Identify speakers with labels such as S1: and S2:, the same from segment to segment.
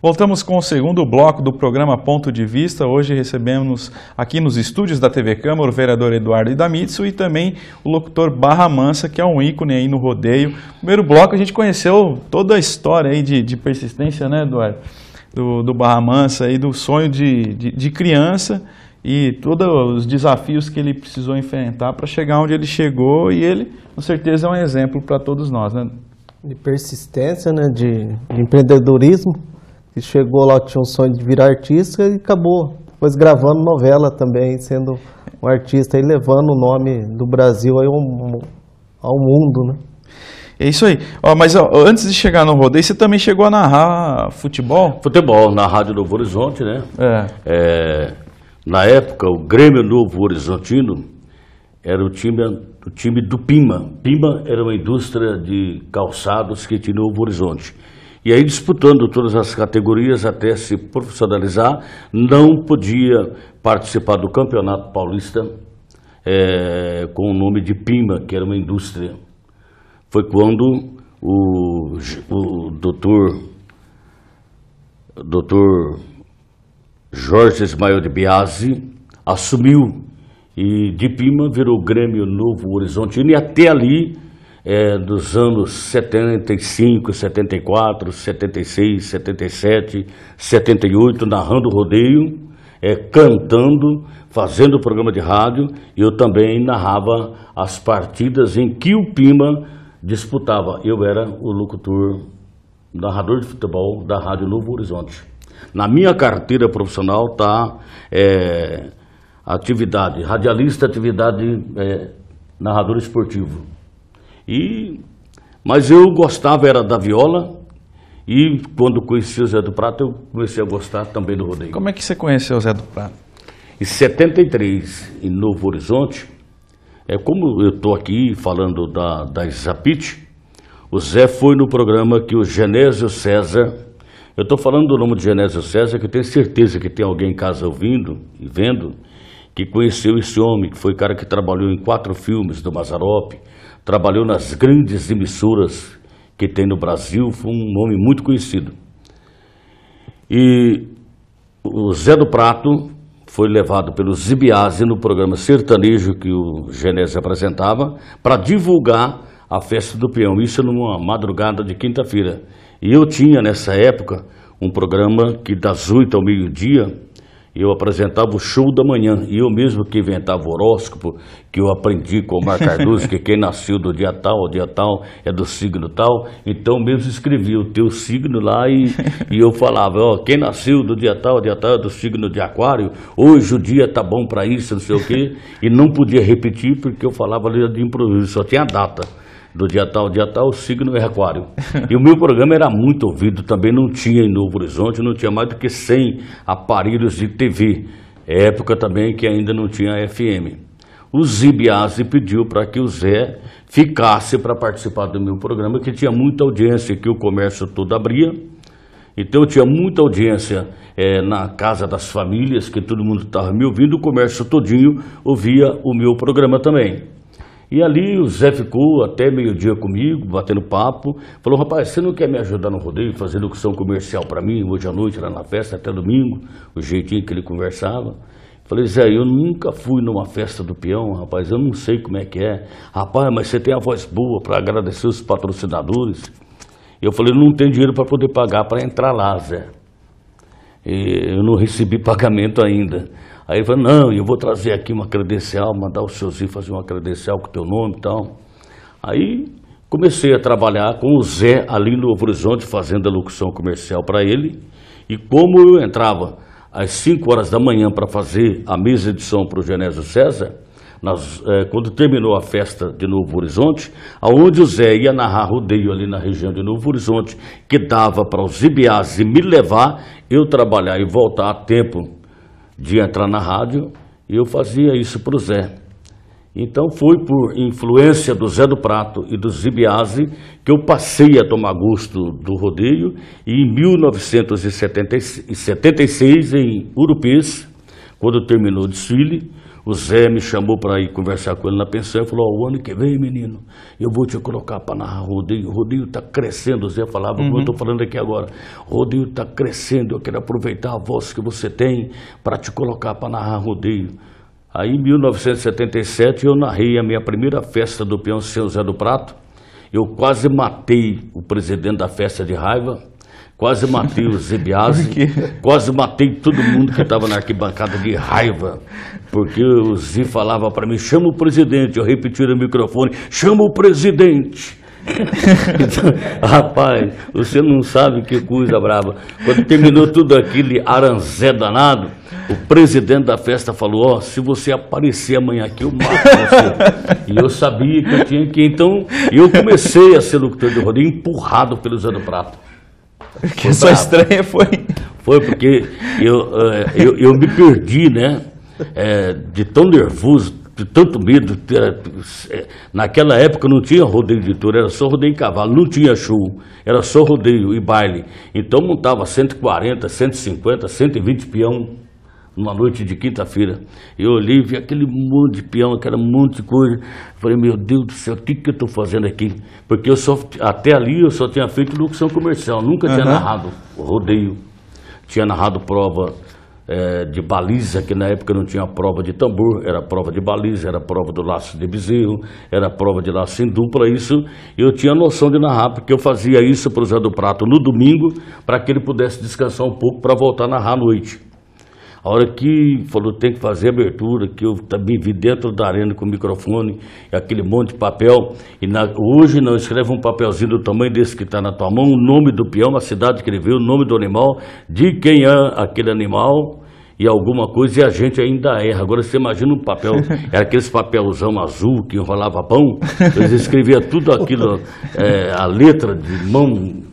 S1: Voltamos com o segundo bloco do programa Ponto de Vista. Hoje recebemos aqui nos estúdios da TV Câmara o vereador Eduardo Idamitsu e também o locutor Barra Mansa, que é um ícone aí no rodeio. Primeiro bloco a gente conheceu toda a história aí de, de persistência, né, Eduardo? Do, do Barra Mansa e do sonho de, de, de criança e todos os desafios que ele precisou enfrentar para chegar onde ele chegou e ele, com certeza, é um exemplo para todos nós, né?
S2: De persistência, né? de, de empreendedorismo que chegou lá, tinha um sonho de virar artista e acabou. Depois gravando novela também, sendo um artista e levando o nome do Brasil aí ao, ao mundo, né? É isso aí. Ó, mas ó, antes de chegar no rodeio, você também chegou a narrar
S1: futebol?
S3: Futebol, na Rádio Novo Horizonte, né? É. é na época, o Grêmio Novo Horizontino era o time, o time do Pima. Pima era uma indústria de calçados que tinha Novo Horizonte. E aí disputando todas as categorias até se profissionalizar, não podia participar do Campeonato Paulista é, com o nome de Pima, que era uma indústria. Foi quando o, o doutor, doutor Jorge Ismael de Biasi assumiu e de Pima virou Grêmio Novo Horizontino e até ali é, dos anos 75, 74, 76, 77, 78, narrando rodeio, é, cantando, fazendo programa de rádio, e eu também narrava as partidas em que o Pima disputava. Eu era o locutor, narrador de futebol da Rádio Novo Horizonte. Na minha carteira profissional está é, atividade, radialista, atividade é, narrador esportivo. E, mas eu gostava, era da viola, e quando conheci o Zé do Prato, eu comecei a gostar também do rodeio. Como é que você conheceu o Zé do Prato? Em 73, em Novo Horizonte, é como eu estou aqui falando da, da Isapit, o Zé foi no programa que o Genésio César, eu estou falando do nome de Genésio César, que eu tenho certeza que tem alguém em casa ouvindo e vendo, que conheceu esse homem, que foi o cara que trabalhou em quatro filmes do Mazarope, trabalhou nas grandes emissoras que tem no Brasil, foi um nome muito conhecido. E o Zé do Prato foi levado pelo Zibiase no programa sertanejo que o Genésio apresentava para divulgar a festa do peão, isso numa madrugada de quinta-feira. E eu tinha nessa época um programa que das oito ao meio-dia eu apresentava o show da manhã, e eu mesmo que inventava o horóscopo, que eu aprendi com o Mar Cardoso, que quem nasceu do dia tal, dia tal, é do signo tal, então mesmo escrevia o teu signo lá e, e eu falava, ó, quem nasceu do dia tal, dia tal, é do signo de aquário, hoje o dia tá bom para isso, não sei o quê, e não podia repetir porque eu falava ali de improviso, só tinha data do dia tal, dia tal, o signo é aquário. E o meu programa era muito ouvido também, não tinha em Novo Horizonte, não tinha mais do que 100 aparelhos de TV. Época também que ainda não tinha FM. O Zibiase pediu para que o Zé ficasse para participar do meu programa, que tinha muita audiência, que o comércio todo abria. Então eu tinha muita audiência é, na casa das famílias, que todo mundo estava me ouvindo, o comércio todinho ouvia o meu programa também. E ali o Zé ficou até meio-dia comigo, batendo papo. Falou, rapaz, você não quer me ajudar no rodeio, fazer locução comercial para mim, hoje à noite, lá na festa, até domingo, o jeitinho que ele conversava. Falei, Zé, eu nunca fui numa festa do peão, rapaz, eu não sei como é que é. Rapaz, mas você tem a voz boa para agradecer os patrocinadores. Eu falei, não tenho dinheiro para poder pagar para entrar lá, Zé. E eu não recebi pagamento ainda. Aí ele falou, não, eu vou trazer aqui uma credencial, mandar o seu Zinho fazer uma credencial com o teu nome e tal. Aí comecei a trabalhar com o Zé ali no Novo Horizonte, fazendo a locução comercial para ele. E como eu entrava às 5 horas da manhã para fazer a mesa de som para o Genésio César, é, quando terminou a festa de Novo Horizonte, aonde o Zé ia narrar rodeio ali na região de Novo Horizonte, que dava para os Ibiás e me levar, eu trabalhar e voltar a tempo de entrar na rádio e eu fazia isso para o Zé. Então foi por influência do Zé do Prato e do Zibiase que eu passei a tomar gosto do rodeio e em 1976, em Urupês, quando terminou o desfile, o Zé me chamou para ir conversar com ele na pensão e falou: oh, o ano que vem, menino, eu vou te colocar para narrar rodeio. O rodeio está crescendo. O Zé falava, uhum. como eu estou uhum. falando aqui agora: o rodeio está crescendo. Eu quero aproveitar a voz que você tem para te colocar para narrar rodeio. Aí, em 1977, eu narrei a minha primeira festa do peão São José do Prato. Eu quase matei o presidente da festa de raiva Quase matei o Zebiasi, quase matei todo mundo que estava na arquibancada de raiva, porque o Zi falava para mim, chama o presidente, eu repeti no microfone, chama o presidente. então, rapaz, você não sabe que coisa brava. Quando terminou tudo aquele aranzé danado, o presidente da festa falou: Ó, oh, se você aparecer amanhã aqui, eu mato você. e eu sabia que eu tinha que. Então, eu comecei a ser locutor de rodeio empurrado pelo Zé do Prato. O que foi só estranha foi. Foi porque eu, eh, eu, eu me perdi, né? É, de tão nervoso, de tanto medo. Eh, naquela época não tinha rodeio de touro, era só rodeio em cavalo, não tinha show, era só rodeio e baile. Então montava 140, 150, 120 peão numa noite de quinta-feira. Eu olhei, vi aquele monte de peão, aquele monte de coisa. Falei, meu Deus do céu, o que, que eu estou fazendo aqui? Porque eu só, até ali eu só tinha feito locução comercial, nunca uhum. tinha narrado rodeio, tinha narrado prova é, de baliza, que na época não tinha prova de tambor, era prova de baliza, era prova do laço de bezerro, era prova de laço em dupla, isso eu tinha noção de narrar, porque eu fazia isso para o Zé do Prato no domingo, para que ele pudesse descansar um pouco para voltar a narrar à noite. A hora que falou, tem que fazer abertura, que eu também vi dentro da arena com o microfone, aquele monte de papel. E na, hoje não escreve um papelzinho do tamanho desse que está na tua mão, o nome do peão, a cidade que ele veio, o nome do animal, de quem é aquele animal e alguma coisa e a gente ainda erra. Agora você imagina um papel, era aqueles papelzão azul que enrolava pão, eles escrevia tudo aquilo, é, a letra de mão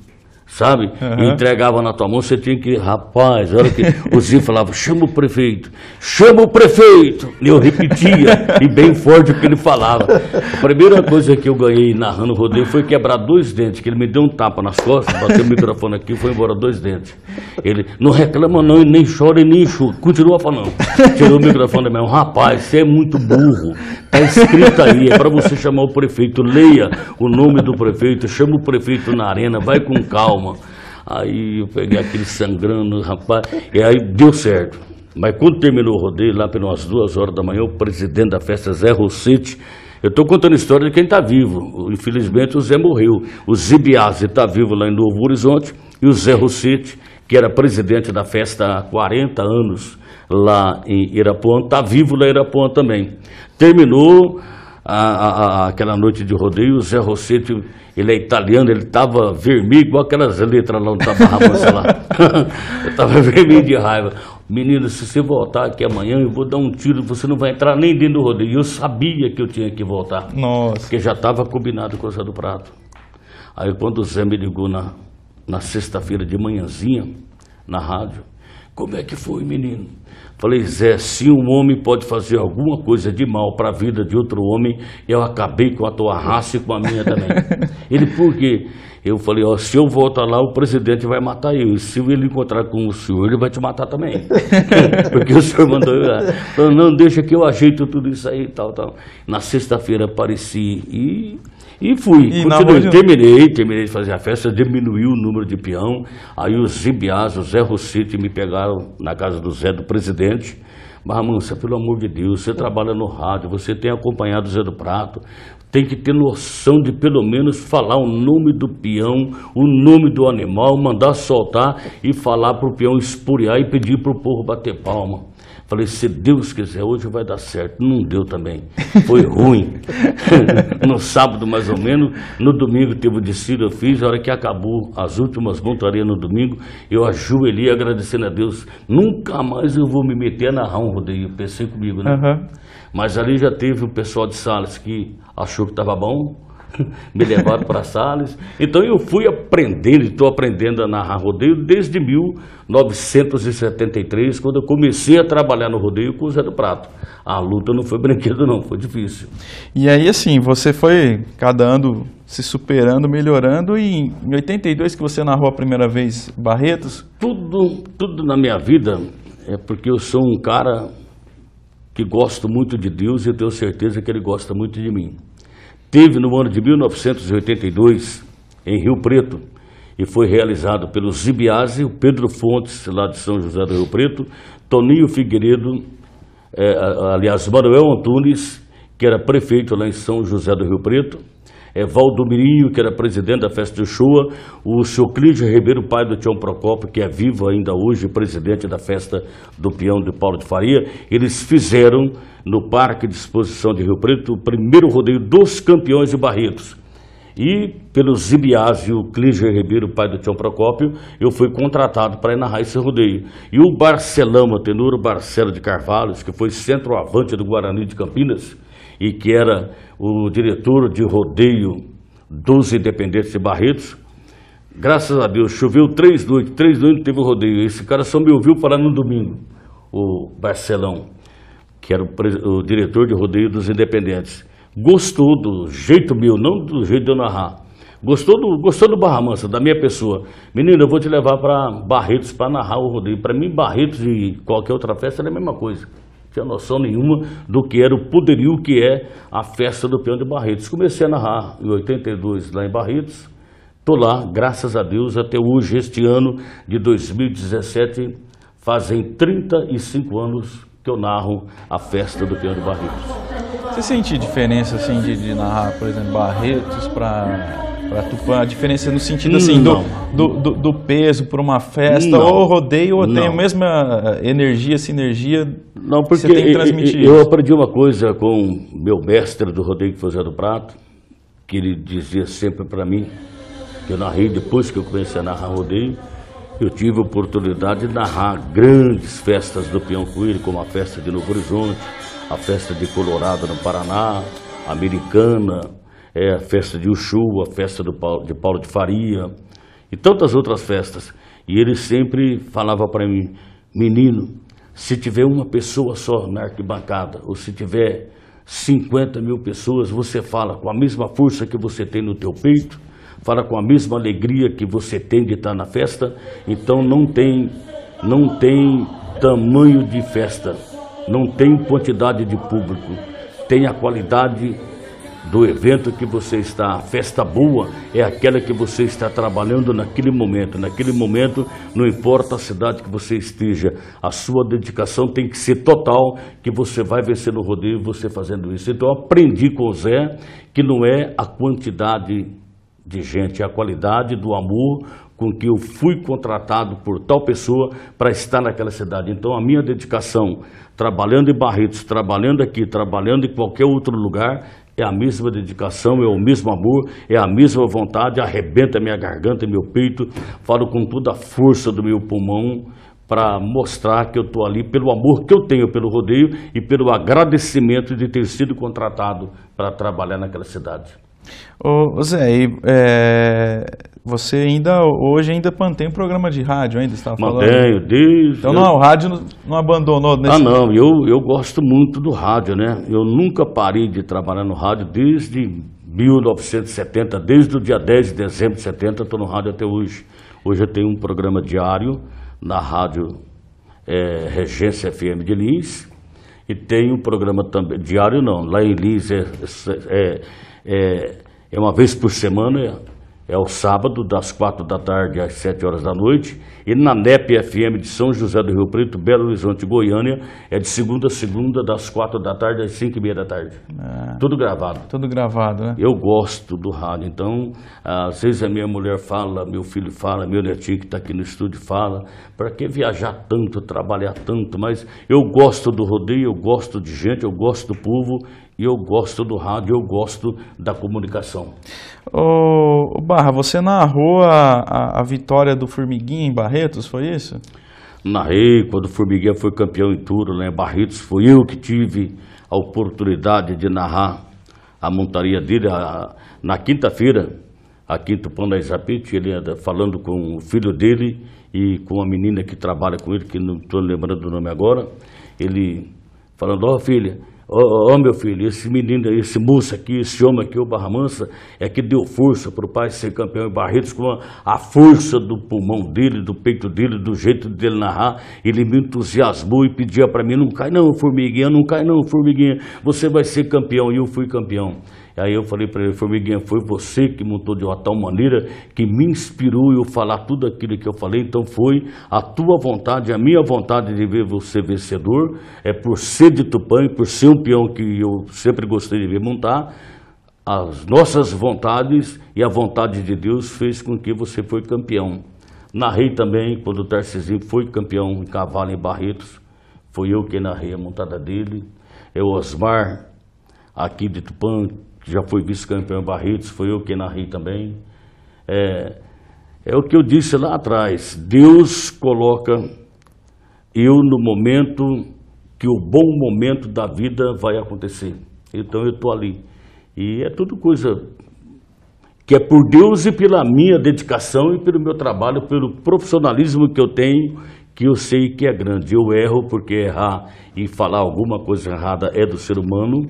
S3: sabe? Uhum. E entregava na tua mão, você tinha que, rapaz, olha que o Zinho falava, chama o prefeito, chama o prefeito! E eu repetia, e bem forte o que ele falava. A primeira coisa que eu ganhei narrando o rodeio foi quebrar dois dentes, que ele me deu um tapa nas costas, bateu o microfone aqui e foi embora dois dentes. Ele, não reclama não, e nem chora e nem enxuga, continua falando. Tirou o microfone da minha mão, rapaz, você é muito burro, Está escrito aí, é para você chamar o prefeito. Leia o nome do prefeito, chama o prefeito na arena, vai com calma. Aí eu peguei aquele sangrando, rapaz, e aí deu certo. Mas quando terminou o rodeio, lá pelas duas horas da manhã, o presidente da festa, Zé Rossetti, eu estou contando a história de quem está vivo. Infelizmente, o Zé morreu. O Zibiase está vivo lá em Novo Horizonte e o Zé Rossetti, que era presidente da festa há 40 anos, lá em Irapuã, está vivo lá em Irapuã também. Terminou a, a, aquela noite de rodeio, o Zé Rossetti, ele é italiano, ele estava vermelho, igual aquelas letras lá no Tabarramansa lá. estava vermelho de raiva. Menino, se você voltar aqui amanhã, eu vou dar um tiro, você não vai entrar nem dentro do rodeio. Eu sabia que eu tinha que voltar. Nossa. Porque já estava combinado com o Zé do Prato. Aí quando o Zé me ligou na, na sexta-feira de manhãzinha, na rádio, como é que foi, menino? Falei, Zé, se um homem pode fazer alguma coisa de mal para a vida de outro homem, eu acabei com a tua raça e com a minha também. ele, por quê? Eu falei, ó, se eu voltar lá, o presidente vai matar eu. E se ele encontrar com o senhor, ele vai te matar também. Porque o senhor mandou eu lá. Falei, não, deixa que eu ajeito tudo isso aí e tal, tal. Na sexta-feira apareci e e fui, e continuei, terminei, terminei de fazer a festa, diminuiu o número de peão, aí os Zibiás, o Zé Rossiti me pegaram na casa do Zé, do presidente, Marmança, pelo amor de Deus, você trabalha no rádio, você tem acompanhado o Zé do Prato, tem que ter noção de pelo menos falar o nome do peão, o nome do animal, mandar soltar e falar para o peão espuriar e pedir para o povo bater palma. Falei, se Deus quiser, hoje vai dar certo. Não deu também. Foi ruim. no sábado, mais ou menos. No domingo, teve o decílio eu fiz. A hora que acabou as últimas montarias no domingo, eu ajoelhei agradecendo a Deus. Nunca mais eu vou me meter na narrar um rodeio. Pensei comigo, né? Uhum. Mas ali já teve o pessoal de Salles que achou que estava bom me levaram para Salles. Então eu fui aprendendo, estou aprendendo a narrar rodeio desde 1973, quando eu comecei a trabalhar no rodeio com o Zé do Prato. A luta não foi brinquedo não, foi difícil.
S1: E aí assim, você foi cada ano se superando, melhorando e em 82 que você narrou a primeira vez Barretos? Tudo,
S3: tudo na minha vida é porque eu sou um cara que gosto muito de Deus e tenho certeza que ele gosta muito de mim teve no ano de 1982, em Rio Preto, e foi realizado pelo Zibiase, o Pedro Fontes, lá de São José do Rio Preto, Toninho Figueiredo, é, aliás, Manuel Antunes, que era prefeito lá em São José do Rio Preto, é, Valdomirinho, que era presidente da Festa de Chua, o senhor Clígio Ribeiro, pai do Tião Procópio, que é vivo ainda hoje, presidente da Festa do Peão de Paulo de Faria, eles fizeram no Parque de Exposição de Rio Preto o primeiro rodeio dos campeões de Barretos. E pelo Zibiás e o Clígio Ribeiro, pai do Tião Procópio, eu fui contratado para narrar esse rodeio. E o Barcelama, tenor, Barcelo de Carvalhos, que foi centroavante do Guarani de Campinas, e que era o diretor de rodeio dos Independentes de Barretos. Graças a Deus, choveu três noites, três noites teve o rodeio. Esse cara só me ouviu falar no domingo, o Barcelão, que era o, o diretor de rodeio dos Independentes. Gostou do jeito meu, não do jeito de eu narrar. Gostou do, gostou do Barra Mansa, da minha pessoa. Menino, eu vou te levar para Barretos para narrar o rodeio. Para mim, Barretos e qualquer outra festa é a mesma coisa tinha noção nenhuma do que era o poderio que é a festa do peão de Barretos. Comecei a narrar em 82 lá em Barretos, estou lá, graças a Deus, até hoje, este ano de 2017, fazem 35 anos que eu narro a festa do peão de Barretos. Você sente diferença assim de, de narrar, por exemplo, Barretos para
S1: para Tupã, a diferença no sentido assim do, do, do, do, peso para uma festa, não. ou rodeio, ou não. tem a mesma energia, sinergia. Não, porque eu, eu aprendi
S3: uma coisa com meu mestre do rodeio de José do Prato, que ele dizia sempre para mim, que eu narrei depois que eu comecei a narrar rodeio, eu tive a oportunidade de narrar grandes festas do Peão Coelho, como a festa de Novo Horizonte, a festa de Colorado no Paraná, a Americana, é a festa de Uxu, a festa Paulo, de Paulo de Faria e tantas outras festas. E ele sempre falava para mim, menino, se tiver uma pessoa só na arquibancada, ou se tiver 50 mil pessoas, você fala com a mesma força que você tem no teu peito, fala com a mesma alegria que você tem de estar tá na festa, então não tem, não tem tamanho de festa, não tem quantidade de público, tem a qualidade do evento que você está, a festa boa é aquela que você está trabalhando naquele momento. Naquele momento, não importa a cidade que você esteja, a sua dedicação tem que ser total, que você vai vencer no rodeio você fazendo isso. Então, aprendi com o Zé que não é a quantidade de gente, é a qualidade do amor com que eu fui contratado por tal pessoa para estar naquela cidade. Então, a minha dedicação, trabalhando em Barretos, trabalhando aqui, trabalhando em qualquer outro lugar, é a mesma dedicação, é o mesmo amor, é a mesma vontade, arrebenta minha garganta, e meu peito, falo com toda a força do meu pulmão para mostrar que eu estou ali pelo amor que eu tenho pelo rodeio e pelo agradecimento de ter sido contratado para trabalhar naquela cidade.
S1: Ô Zé, e, é, você ainda hoje ainda mantém um programa de rádio ainda estava falando. Mantenho,
S3: desde. Então eu... não, o rádio não, abandonou. Ah, nesse... Ah não, eu, eu gosto muito do rádio, né? Eu nunca parei de trabalhar no rádio desde 1970, desde o dia 10 de dezembro de 70, estou no rádio até hoje. Hoje eu tenho um programa diário na rádio é, Regência FM de Lins e tenho um programa também diário não, lá em Lins é, é, é, é uma vez por semana. É o sábado, das quatro da tarde às sete horas da noite e na NEP FM de São José do Rio Preto, Belo Horizonte, Goiânia, é de segunda a segunda, das quatro da tarde às cinco e meia da tarde. É. Tudo gravado. Tudo gravado, né? Eu gosto do rádio. Então, às vezes a minha mulher fala, meu filho fala, meu netinho que está aqui no estúdio fala. Para que viajar tanto, trabalhar tanto? Mas eu gosto do rodeio, eu gosto de gente, eu gosto do povo e eu gosto do rádio, eu gosto da comunicação.
S1: Ô, Barra, você narrou a, a, a vitória do Formiguinha em Barreira?
S3: Barretos, foi isso? Narrei quando o Formigueiro foi campeão em tudo, né? Barretos foi eu que tive a oportunidade de narrar a montaria dele a, na quinta-feira, aqui em Tupã da Isapete, ele anda falando com o filho dele e com a menina que trabalha com ele, que não estou lembrando do nome agora, ele falando, ó oh, filha, Ó oh, oh, meu filho, esse menino, esse moço aqui, esse homem aqui, o Barra Mansa, é que deu força para o pai ser campeão em Barretos com a, a, força do pulmão dele, do peito dele, do jeito dele narrar. Ele me entusiasmou e pedia para mim: não cai não, formiguinha, não cai não, formiguinha, você vai ser campeão. E eu fui campeão. Aí eu falei para ele, Formiguinha, foi você que montou de uma tal maneira que me inspirou eu falar tudo aquilo que eu falei, então foi a tua vontade, a minha vontade de ver você vencedor, é por ser de Tupã e por ser um peão que eu sempre gostei de ver montar, as nossas vontades e a vontade de Deus fez com que você foi campeão. Narrei também quando o Tarcisinho foi campeão em cavalo em Barretos, foi eu que narrei a montada dele. É o Osmar, aqui de Tupã, que já foi vice-campeão em Barretos, foi eu quem narrei também. É, é o que eu disse lá atrás, Deus coloca eu no momento que o bom momento da vida vai acontecer. Então eu estou ali. E é tudo coisa que é por Deus e pela minha dedicação e pelo meu trabalho, pelo profissionalismo que eu tenho, que eu sei que é grande. Eu erro porque errar e falar alguma coisa errada é do ser humano,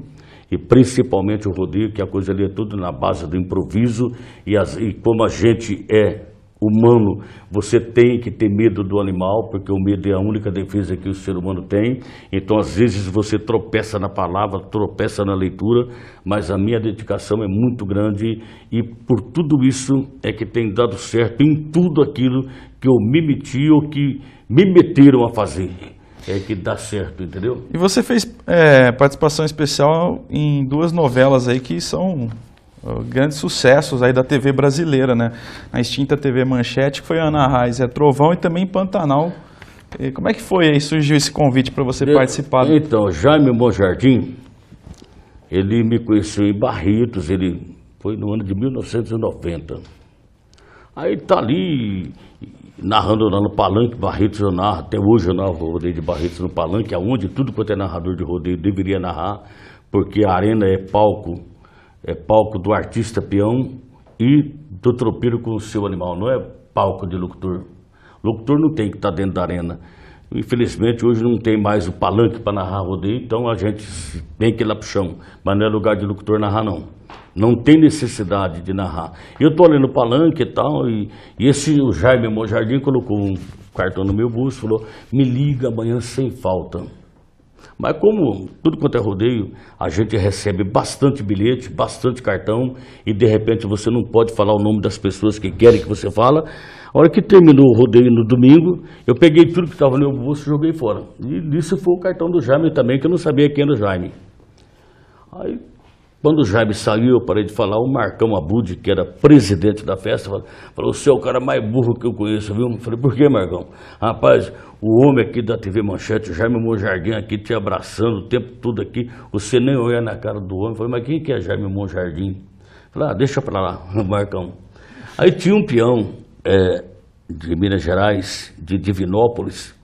S3: e principalmente o rodeio, que a coisa ali é tudo na base do improviso e, as, e como a gente é humano, você tem que ter medo do animal, porque o medo é a única defesa que o ser humano tem. Então, às vezes, você tropeça na palavra, tropeça na leitura, mas a minha dedicação é muito grande e por tudo isso é que tem dado certo em tudo aquilo que eu me meti ou que me meteram a fazer. É que dá certo, entendeu?
S1: E você fez é, participação especial em duas novelas aí que são grandes sucessos aí da TV brasileira, né? Na extinta TV Manchete, que foi Ana Raiz, é Trovão e também Pantanal. E como é que foi aí, surgiu esse convite para você Eu, participar?
S3: Então, Jaime Monjardim, ele me conheceu em Barretos, ele foi no ano de 1990. Aí tá ali, narrando lá no Palanque, Barretos eu narro, até hoje eu narro o rodeio de Barretos no Palanque, aonde tudo quanto é narrador de rodeio deveria narrar, porque a arena é palco, é palco do artista peão e do tropeiro com o seu animal, não é palco de locutor. Locutor não tem que estar tá dentro da arena. Infelizmente hoje não tem mais o palanque para narrar rodeio, então a gente tem que ir lá o chão, mas não é lugar de locutor narrar não. Não tem necessidade de narrar. Eu estou ali no palanque e tal, e, e esse o Jaime Mojardim colocou um cartão no meu bolso, falou, me liga amanhã sem falta. Mas como tudo quanto é rodeio, a gente recebe bastante bilhete, bastante cartão, e de repente você não pode falar o nome das pessoas que querem que você fala. A hora que terminou o rodeio no domingo, eu peguei tudo que estava no meu bolso e joguei fora. E isso foi o cartão do Jaime também, que eu não sabia quem era o Jaime. Aí quando o Jaime saiu, eu parei de falar, o Marcão Abud, que era presidente da festa, falou, você é o cara mais burro que eu conheço, viu? Eu falei, por que, Marcão? Rapaz, o homem aqui da TV Manchete, o Jaime Monjardim aqui te abraçando o tempo todo aqui, você nem olha na cara do homem. Eu falei, mas quem que é Jaime Monjardim? Eu falei, ah, deixa pra lá, Marcão. Aí tinha um peão é, de Minas Gerais, de Divinópolis,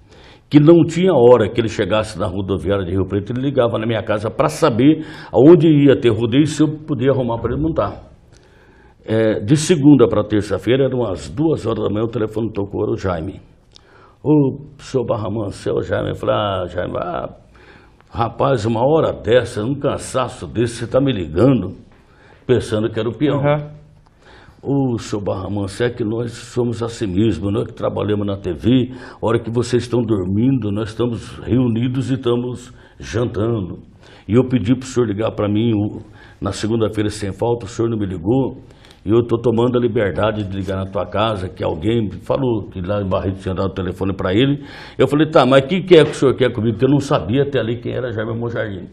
S3: que não tinha hora que ele chegasse na rodoviária de Rio Preto, ele ligava na minha casa para saber aonde ia ter rodeio se eu podia arrumar para ele montar. É, de segunda para terça-feira, eram as duas horas da manhã, o telefone tocou, era o Jaime. O senhor Barraman, seu Jaime, eu falei, ah, Jaime, ah, rapaz, uma hora dessa, um cansaço desse, você está me ligando, pensando que era o peão. Uhum. Ô, seu Barramance, é que nós somos assim mesmo, é que trabalhamos na TV, hora que vocês estão dormindo, nós estamos reunidos e estamos jantando. E eu pedi para o senhor ligar para mim na segunda-feira sem falta, o senhor não me ligou, e eu estou tomando a liberdade de ligar na tua casa, que alguém falou que lá em Barreto tinha dado o telefone para ele. Eu falei, tá, mas o que, que é que o senhor quer comigo? Porque eu não sabia até ali quem era Jaime Monjardim.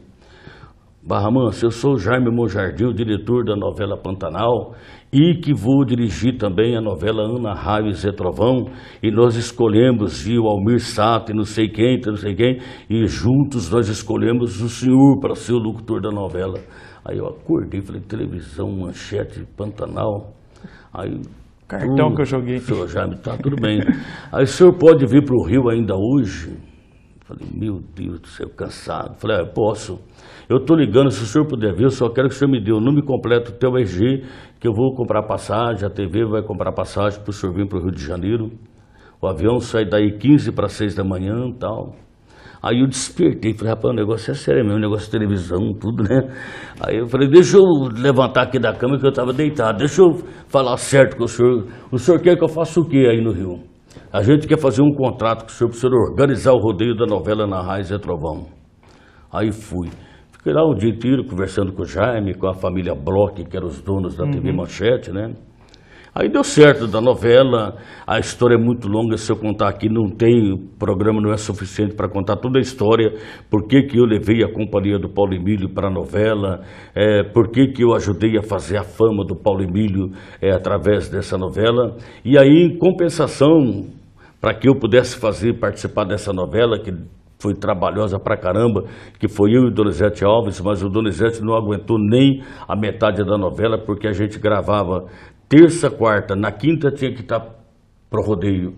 S3: Barra Mansa, eu sou Jaime Monjardim, o diretor da novela Pantanal, e que vou dirigir também a novela Ana Raio e Zé Trovão, e nós escolhemos, viu o Almir Sato, e não sei quem, não sei quem, e juntos nós escolhemos o senhor para ser o locutor da novela. Aí eu acordei, falei, televisão, manchete, Pantanal, aí... Cartão que eu joguei. Senhor Jaime, tá tudo bem. aí o senhor pode vir para o Rio ainda hoje? Falei, meu Deus do céu, cansado. Falei, ah, posso. Eu estou ligando, se o senhor puder vir. eu só quero que o senhor me dê o número completo do teu RG, que eu vou comprar passagem, a TV vai comprar passagem para o senhor vir para o Rio de Janeiro. O avião sai daí 15 para 6 da manhã tal. Aí eu despertei, falei, rapaz, o negócio é sério mesmo, o negócio de televisão, tudo, né? Aí eu falei, deixa eu levantar aqui da cama que eu estava deitado, deixa eu falar certo com o senhor. O senhor quer que eu faça o quê aí no Rio? A gente quer fazer um contrato com o senhor para o senhor organizar o rodeio da novela na Raiz e Trovão. Aí fui. Fiquei lá o dia inteiro conversando com o Jaime, com a família Bloch, que eram os donos da uhum. TV Manchete, né? Aí deu certo da novela, a história é muito longa, se eu contar aqui não tem, o programa não é suficiente para contar toda a história, por que, que eu levei a companhia do Paulo Emílio para a novela, é, por que, que eu ajudei a fazer a fama do Paulo Emílio é, através dessa novela. E aí, em compensação, para que eu pudesse fazer participar dessa novela, que foi trabalhosa pra caramba, que foi eu e o Donizete Alves, mas o Donizete não aguentou nem a metade da novela, porque a gente gravava terça, quarta, na quinta tinha que estar tá pro rodeio.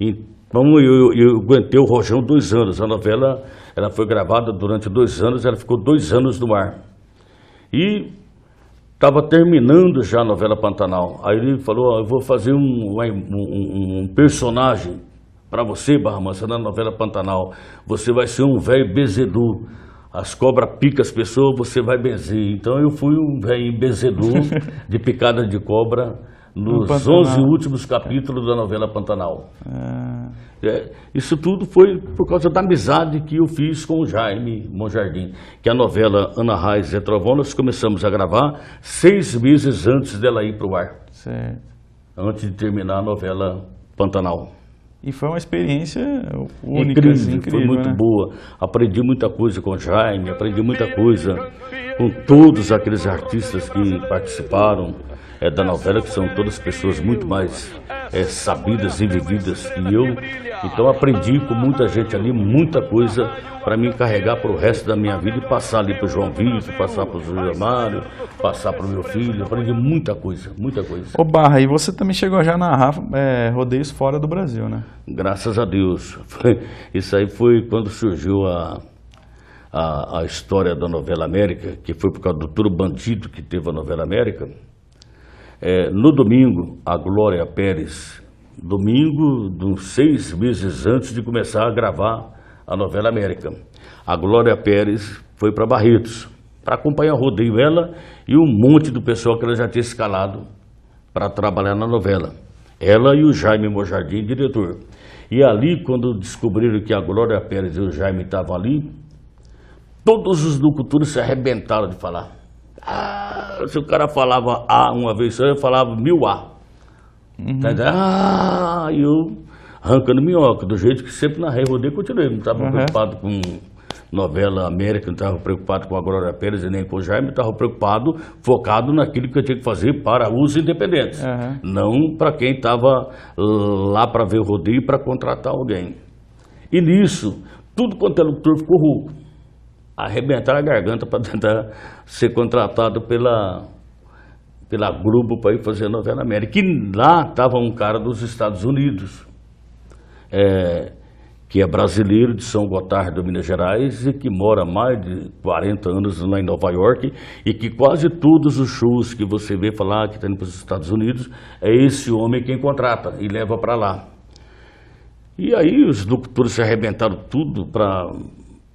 S3: Então eu, eu, eu aguentei o Rojão dois anos. A novela ela foi gravada durante dois anos, ela ficou dois anos no ar. E estava terminando já a novela Pantanal. Aí ele falou, eu vou fazer um, um, um personagem para você, Barra Mansa, na novela Pantanal, você vai ser um velho bezedu. As cobras picam as pessoas, você vai benzer. Então eu fui um velho bezedu de picada de cobra nos no 11 últimos capítulos da novela Pantanal. Ah. É, isso tudo foi por causa da amizade que eu fiz com o Jaime Monjardim, que a novela Ana Raiz Zé Trovão nós começamos a gravar seis meses antes dela ir para o ar. Certo. Antes de terminar a novela Pantanal. E foi uma experiência única, incrível, assim, incrível foi muito né? boa. Aprendi muita coisa com o Jaime, aprendi muita coisa com todos aqueles artistas que participaram é, da novela, que são todas pessoas muito mais é, sabidas e vividas que eu. Então aprendi com muita gente ali, muita coisa para me encarregar para o resto da minha vida e passar ali para o João Vitor, passar para o José Mário, passar para o meu filho. Aprendi muita coisa, muita coisa. Ô
S1: Barra, e você também chegou já a narrar é, rodeios fora do Brasil, né?
S3: Graças a Deus. Isso aí foi quando surgiu a, a, a, história da novela América, que foi por causa do Turo Bandido que teve a novela América, é, no domingo, a Glória Pérez, domingo, dos seis meses antes de começar a gravar a novela América, a Glória Pérez foi para Barretos para acompanhar o rodeio ela e um monte do pessoal que ela já tinha escalado para trabalhar na novela. Ela e o Jaime Mojardim, diretor. E ali, quando descobriram que a Glória Pérez e o Jaime estavam ali, todos os locutores se arrebentaram de falar. Ah, se o cara falava A ah, uma vez só, eu falava mil A. Tá uhum. Tá ah, e eu arrancando minhoca, do jeito que sempre narrei, rodei e continuei. Não estava uhum. preocupado com novela América, não estava preocupado com a Glória Pérez e nem com o Jaime, estava preocupado, focado naquilo que eu tinha que fazer para os independentes. Uhum. Não para quem estava lá para ver o rodeio e para contratar alguém. E nisso, tudo quanto é locutor ficou rouco arrebentar a garganta para tentar ser contratado pela, pela Grupo para ir fazer novela América. E lá estava um cara dos Estados Unidos, é, que é brasileiro, de São Gotardo, Minas Gerais, e que mora há mais de 40 anos lá em Nova York, e que quase todos os shows que você vê falar que está indo para os Estados Unidos, é esse homem quem contrata e leva para lá. E aí os locutores se arrebentaram tudo para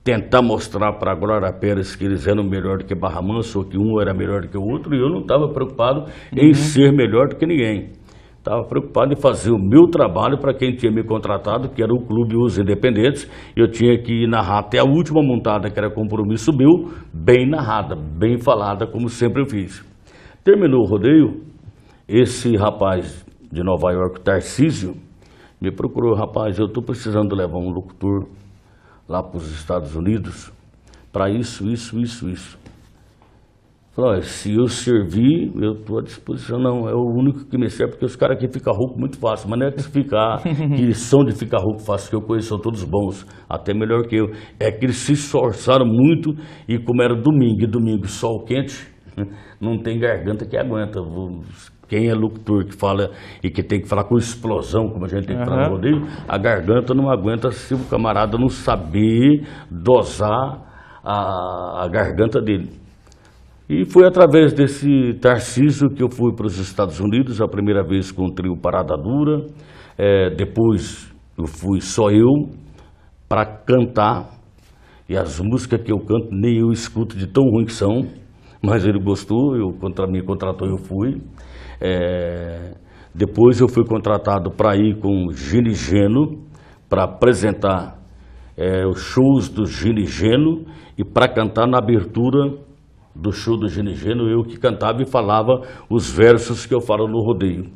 S3: tentar mostrar para a Glória Pérez que eles eram melhor do que Barra Manso, ou que um era melhor do que o outro, e eu não estava preocupado uhum. em ser melhor do que ninguém. Estava preocupado em fazer o meu trabalho para quem tinha me contratado, que era o Clube Os Independentes. Eu tinha que narrar até a última montada, que era Compromisso Meu, bem narrada, bem falada, como sempre eu fiz. Terminou o rodeio, esse rapaz de Nova York, Tarcísio, me procurou, rapaz, eu estou precisando levar um locutor lá para os Estados Unidos, para isso, isso, isso, isso. Falei, se eu servir, eu estou à disposição. Não, é o único que me serve, porque os caras que ficam rouco muito fácil, mas não é que ficar, que são de ficar rouco fácil, que eu conheço, são todos bons, até melhor que eu. É que eles se esforçaram muito e como era domingo, e domingo sol quente, não tem garganta que aguenta. Quem é locutor que fala e que tem que falar com explosão, como a gente tem que falar no rodeio, a garganta não aguenta se o camarada não saber dosar a, a garganta dele. E foi através desse Tarcísio que eu fui para os Estados Unidos, a primeira vez com o trio Parada Dura. É, depois eu fui só eu para cantar. E as músicas que eu canto, nem eu escuto de tão ruim que são. Mas ele gostou, eu, contra, me contratou e eu fui. É, depois eu fui contratado para ir com Ginigeno, para apresentar é, os shows do Ginigeno e para cantar na abertura do show do Ginigeno, eu que cantava e falava os versos que eu falo no rodeio.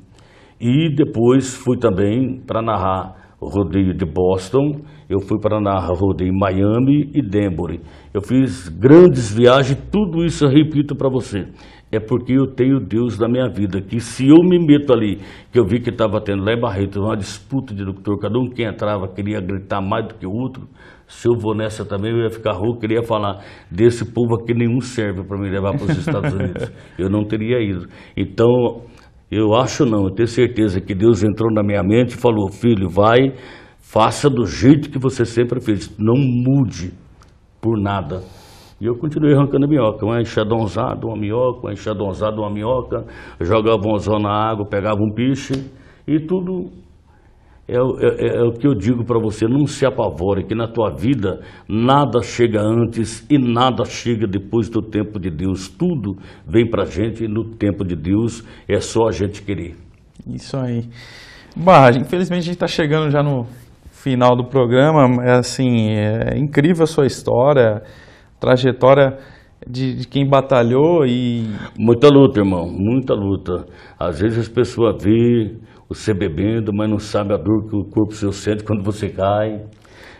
S3: E depois fui também para narrar rodei de Boston, eu fui para Narra, rodei Miami e Denver. Eu fiz grandes viagens, tudo isso eu repito para você. É porque eu tenho Deus na minha vida, que se eu me meto ali, que eu vi que estava tendo lá em Barreto uma disputa de doutor, cada um que entrava queria gritar mais do que o outro, se eu vou nessa também, eu ia ficar rouco, queria falar desse povo aqui nenhum serve para me levar para os Estados Unidos. eu não teria ido. Então, eu acho não, eu tenho certeza que Deus entrou na minha mente e falou: filho, vai, faça do jeito que você sempre fez, não mude por nada. E eu continuei arrancando a minhoca, uma enxadonzada, uma minhoca, uma enxadonzada, uma minhoca, jogava um anzol na água, pegava um peixe e tudo é, é, é, é o que eu digo para você, não se apavore, que na tua vida nada chega antes e nada chega depois do tempo de Deus. Tudo vem para a gente no tempo de Deus, é só a gente querer.
S1: Isso aí. Barra, infelizmente a gente está chegando já no final do programa. É assim, é incrível a sua história, trajetória de,
S3: de, quem batalhou e. Muita luta, irmão, muita luta. Às vezes as pessoas vê você bebendo, mas não sabe a dor que o corpo seu sente quando você cai.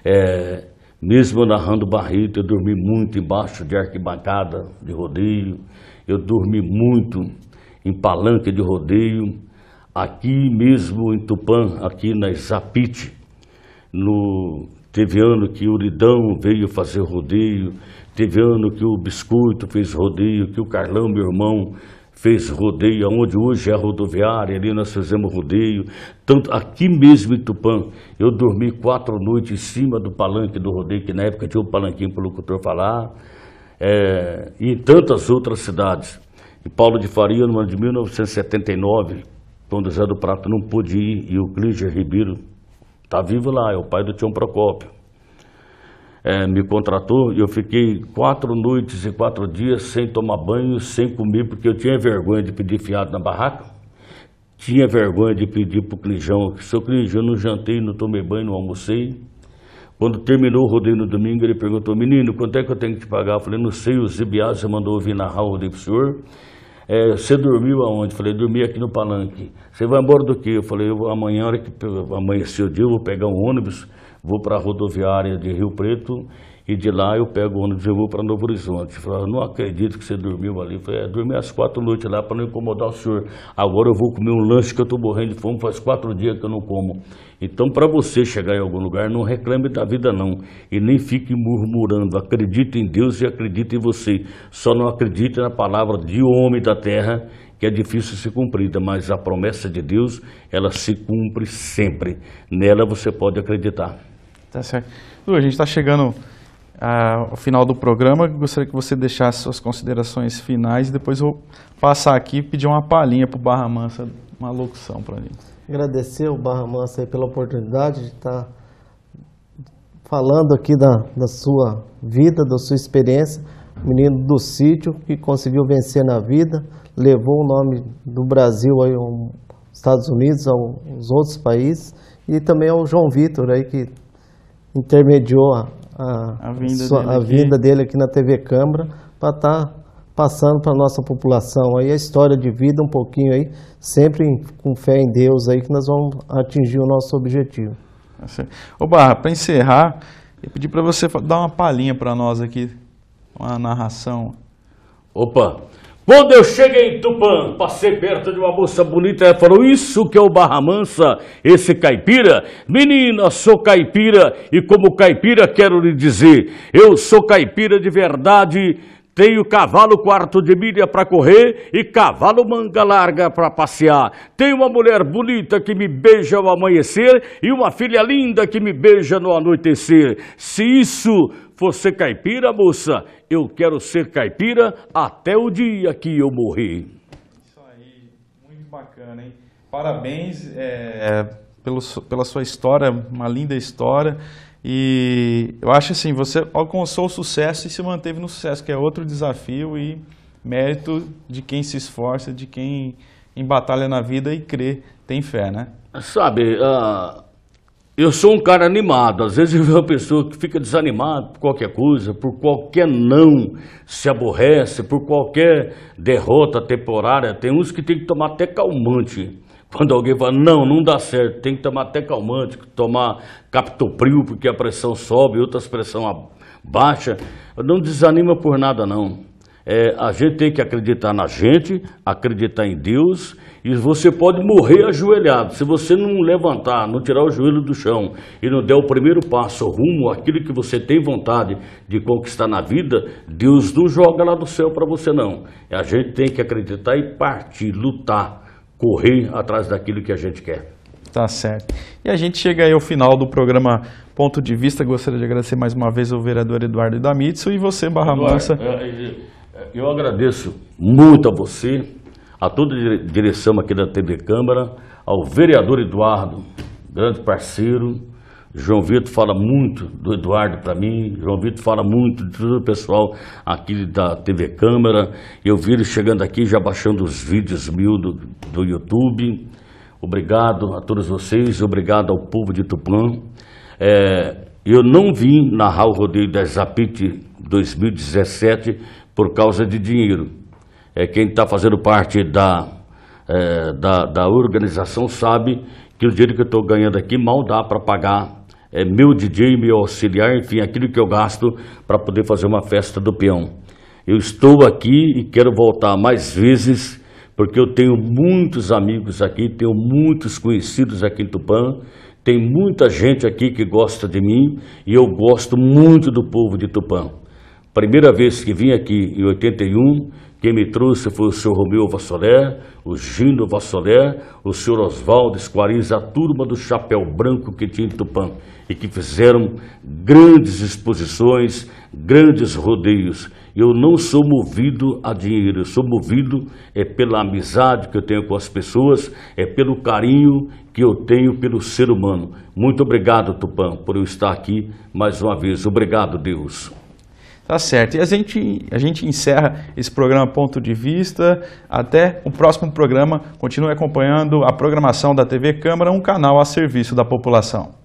S3: É, mesmo eu narrando barrito, eu dormi muito embaixo de arquibancada de rodeio, eu dormi muito em palanque de rodeio, aqui mesmo em Tupã, aqui na Zapite, no Teve ano que o Lidão veio fazer rodeio, teve ano que o Biscoito fez rodeio, que o Carlão, meu irmão, fez rodeio, onde hoje é a rodoviária, ali nós fizemos rodeio. Tanto aqui mesmo em Tupã, eu dormi quatro noites em cima do palanque do rodeio, que na época tinha um palanquinho para o locutor falar, é, e em tantas outras cidades. E Paulo de Faria, no ano de 1979, quando Zé do Prato não pôde ir, e o Clíger Ribeiro está vivo lá, é o pai do Tião Procópio é, me contratou e eu fiquei quatro noites e quatro dias sem tomar banho, sem comer, porque eu tinha vergonha de pedir fiado na barraca, tinha vergonha de pedir para o Clijão, seu Clijão, não jantei, não tomei banho, não almocei. Quando terminou o rodeio no domingo, ele perguntou, menino, quanto é que eu tenho que te pagar? Eu falei, não sei, o Zibiasa mandou vir narrar o rodeio para o senhor. É, você dormiu aonde? Eu falei, dormi aqui no palanque. Você vai embora do quê? Eu falei, eu, amanhã, a hora que amanhecer o dia, eu vou pegar um ônibus vou para a rodoviária de Rio Preto e de lá eu pego o ônibus e vou para Novo Horizonte. Falaram, não acredito que você dormiu ali. Eu falei, é, dormi as quatro noites lá para não incomodar o senhor. Agora eu vou comer um lanche que eu estou morrendo de fome, faz quatro dias que eu não como. Então, para você chegar em algum lugar, não reclame da vida não. E nem fique murmurando. Acredite em Deus e acredite em você. Só não acredite na palavra de homem da terra, que é difícil ser cumprida, mas a promessa de Deus, ela se cumpre sempre. Nela você pode acreditar. Tá
S1: certo. Lu, a gente está chegando ah, ao final do programa. Gostaria que você deixasse suas considerações finais e depois eu vou passar aqui e pedir uma palhinha para o Barra Mansa, uma
S2: locução para mim. Agradecer o Barra Mansa pela oportunidade de estar tá falando aqui da, da sua vida, da sua experiência. Menino do sítio que conseguiu vencer na vida, levou o nome do Brasil aí aos Estados Unidos, aos outros países, e também ao João Vitor aí que intermediou a, a, vinda, sua, dele a vinda, dele aqui na TV Câmara para estar tá passando para a nossa população aí a história de vida um pouquinho aí, sempre com fé em Deus aí que nós vamos atingir o nosso objetivo.
S1: Tá Ô Barra, para encerrar, eu pedi para você dar uma palhinha para nós aqui, uma narração.
S3: Opa, quando eu cheguei em Tupã, passei perto de uma moça bonita, ela falou, isso que é o Barra Mansa, esse caipira? Menina, sou caipira e como caipira quero lhe dizer, eu sou caipira de verdade, tem o cavalo quarto de milha para correr e cavalo manga larga para passear. Tem uma mulher bonita que me beija ao amanhecer e uma filha linda que me beija no anoitecer. Se isso for ser caipira, moça, eu quero ser caipira até o dia que eu morrer. Isso
S1: aí, muito bacana, hein? Parabéns é, pelo, pela sua história, uma linda história. E eu acho assim, você alcançou o sucesso e se manteve no sucesso, que é outro desafio e mérito de quem se esforça, de quem em batalha na vida e crê,
S3: tem fé, né? Sabe, uh, eu sou um cara animado. Às vezes eu vejo uma pessoa que fica desanimada por qualquer coisa, por qualquer não, se aborrece, por qualquer derrota temporária. Tem uns que tem que tomar até calmante quando alguém fala, não, não dá certo, tem que tomar até calmante, tomar captopril, porque a pressão sobe, outras pressão baixa, não desanima por nada não. É, a gente tem que acreditar na gente, acreditar em Deus, e você pode morrer ajoelhado. Se você não levantar, não tirar o joelho do chão e não der o primeiro passo rumo àquilo que você tem vontade de conquistar na vida, Deus não joga lá do céu para você, não. A gente tem que acreditar e partir, lutar correr atrás daquilo que a gente quer.
S1: Tá certo. E a gente chega aí ao final do programa Ponto de Vista. Gostaria de agradecer mais uma vez ao vereador Eduardo Damitsu e você, Barra Mansa. É,
S3: é, é, eu agradeço muito a você, a toda a direção aqui da TV Câmara, ao vereador Eduardo, grande parceiro, João Vitor fala muito do Eduardo para mim, João Vitor fala muito de todo o pessoal aqui da TV Câmara. Eu vi ele chegando aqui já baixando os vídeos mil do, do YouTube. Obrigado a todos vocês, obrigado ao povo de Tupã. É, eu não vim narrar o rodeio da Zapite 2017 por causa de dinheiro. É, quem está fazendo parte da, é, da, da organização sabe que o dinheiro que eu estou ganhando aqui mal dá para pagar é, meu DJ, meu auxiliar, enfim, aquilo que eu gasto para poder fazer uma festa do peão. Eu estou aqui e quero voltar mais vezes, porque eu tenho muitos amigos aqui, tenho muitos conhecidos aqui em Tupã, tem muita gente aqui que gosta de mim e eu gosto muito do povo de Tupã. Primeira vez que vim aqui em 81, quem me trouxe foi o senhor Romeu Vassolé, o Gino Vassolé, o senhor Oswaldo Esquariz, a turma do Chapéu Branco que tinha em Tupã e que fizeram grandes exposições, grandes rodeios. Eu não sou movido a dinheiro, eu sou movido é pela amizade que eu tenho com as pessoas, é pelo carinho que eu tenho pelo ser humano. Muito obrigado, Tupã, por eu estar aqui mais uma vez. Obrigado, Deus.
S1: Tá certo. E a gente, a gente encerra esse programa Ponto de Vista. Até o próximo programa. Continue acompanhando a programação da TV Câmara, um canal a serviço da população.